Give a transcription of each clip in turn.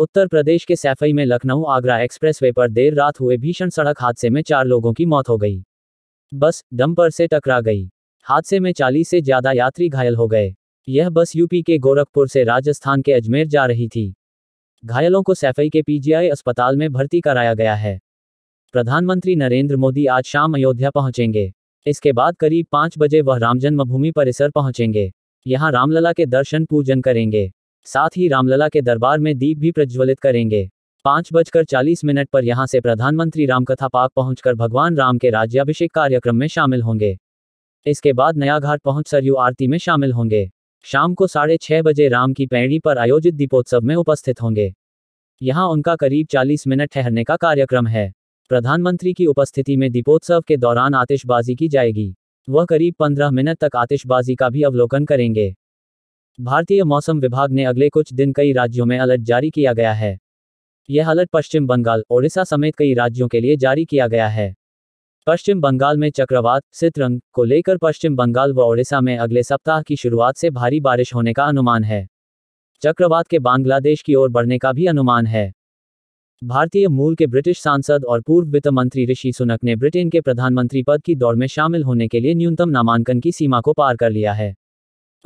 उत्तर प्रदेश के सैफई में लखनऊ आगरा एक्सप्रेसवे पर देर रात हुए भीषण सड़क हादसे में चार लोगों की मौत हो गई बस डंपर से टकरा गई हादसे में चालीस से ज्यादा यात्री घायल हो गए यह बस यूपी के गोरखपुर से राजस्थान के अजमेर जा रही थी घायलों को सैफई के पीजीआई अस्पताल में भर्ती कराया गया है प्रधानमंत्री नरेंद्र मोदी आज शाम अयोध्या पहुंचेंगे इसके बाद करीब पाँच बजे वह राम जन्मभूमि परिसर पहुंचेंगे यहाँ रामलला के दर्शन पूजन करेंगे साथ ही रामलला के दरबार में दीप भी प्रज्वलित करेंगे पाँच बजकर चालीस मिनट पर यहाँ से प्रधानमंत्री रामकथा पार्क पहुंचकर भगवान राम के राज्याभिषेक कार्यक्रम में शामिल होंगे इसके बाद नया घाट पहुंच सरयू आरती में शामिल होंगे शाम को साढ़े छह बजे राम की पैड़ी पर आयोजित दीपोत्सव में उपस्थित होंगे यहाँ उनका करीब चालीस मिनट ठहरने का कार्यक्रम है प्रधानमंत्री की उपस्थिति में दीपोत्सव के दौरान आतिशबाजी की जाएगी वह करीब पंद्रह मिनट तक आतिशबाजी का भी अवलोकन करेंगे भारतीय मौसम विभाग ने अगले कुछ दिन कई राज्यों में अलर्ट जारी किया गया है यह अलर्ट पश्चिम बंगाल ओडिशा समेत कई राज्यों के लिए जारी किया गया है पश्चिम बंगाल में चक्रवात सितरंग को लेकर पश्चिम बंगाल व ओडिशा में अगले सप्ताह की शुरुआत से भारी बारिश होने का अनुमान है चक्रवात के बांग्लादेश की ओर बढ़ने का भी अनुमान है भारतीय मूल के ब्रिटिश सांसद और पूर्व वित्त मंत्री ऋषि सुनक ने ब्रिटेन के प्रधानमंत्री पद की दौड़ में शामिल होने के लिए न्यूनतम नामांकन की सीमा को पार कर लिया है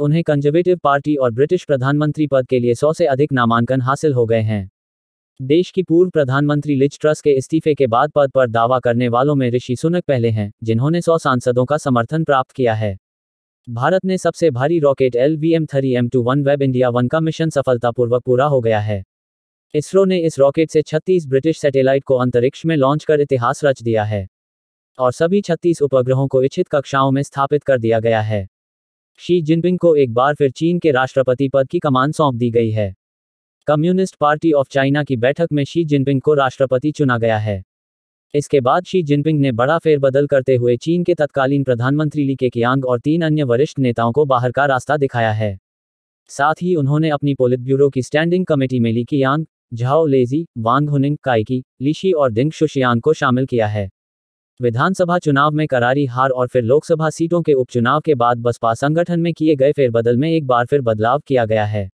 उन्हें कंजर्वेटिव पार्टी और ब्रिटिश प्रधानमंत्री पद के लिए सौ से अधिक नामांकन हासिल हो गए हैं देश की पूर्व प्रधानमंत्री लिज ट्रस्ट के इस्तीफे के बाद पद पर दावा करने वालों में ऋषि सुनक पहले हैं जिन्होंने सौ सांसदों का समर्थन प्राप्त किया है भारत ने सबसे भारी rocket L V M three M two OneWeb India one का मिशन सफलतापूर्वक पूरा हो गया है इसरो ने इस रॉकेट से 36 ब्रिटिश सैटेलाइट को अंतरिक्ष में लॉन्च कर इतिहास रच दिया है और सभी 36 उपग्रहों को इच्छित कक्षाओं में स्थापित कर दिया गया है शी जिनपिंग को एक बार फिर चीन के राष्ट्रपति पद की कमान सौंप दी गई है कम्युनिस्ट पार्टी ऑफ चाइना की बैठक में शी जिनपिंग को राष्ट्रपति चुना गया है इसके बाद शी जिनपिंग ने बड़ा फेरबदल करते हुए चीन के तत्कालीन प्रधानमंत्री ली कियांग और तीन अन्य वरिष्ठ नेताओं को बाहर का रास्ता दिखाया है साथ ही उन्होंने अपनी पोलित ब्यूरो की स्टैंडिंग कमेटी में ली कियांग झाओ लेजी वांग हुनिंग काइकी लिशी और दिंग शुशियांग को शामिल किया है विधानसभा चुनाव में करारी हार और फिर लोकसभा सीटों के उपचुनाव के बाद बसपा संगठन में किए गए फेरबदल में एक बार फिर बदलाव किया गया है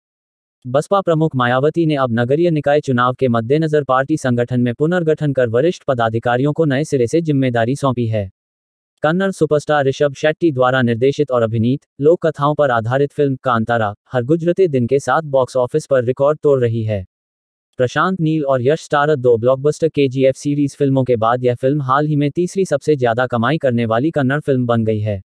बसपा प्रमुख मायावती ने अब नगरीय निकाय चुनाव के मद्देनजर पार्टी संगठन में पुनर्गठन कर वरिष्ठ पदाधिकारियों को नए सिरे से जिम्मेदारी सौंपी है कन्नड़ सुपरस्टार ऋषभ शेट्टी द्वारा निर्देशित और अभिनीत लोक कथाओं पर आधारित फिल्म कांतारा हर गुजरते दिन के साथ बॉक्स ऑफिस पर रिकॉर्ड तोड़ रही है प्रशांत नील और यश स्टारत दो ब्लॉकबस्टर के सीरीज फिल्मों के बाद यह फिल्म हाल ही में तीसरी सबसे ज्यादा कमाई करने वाली कन्नड़ फिल्म बन गई है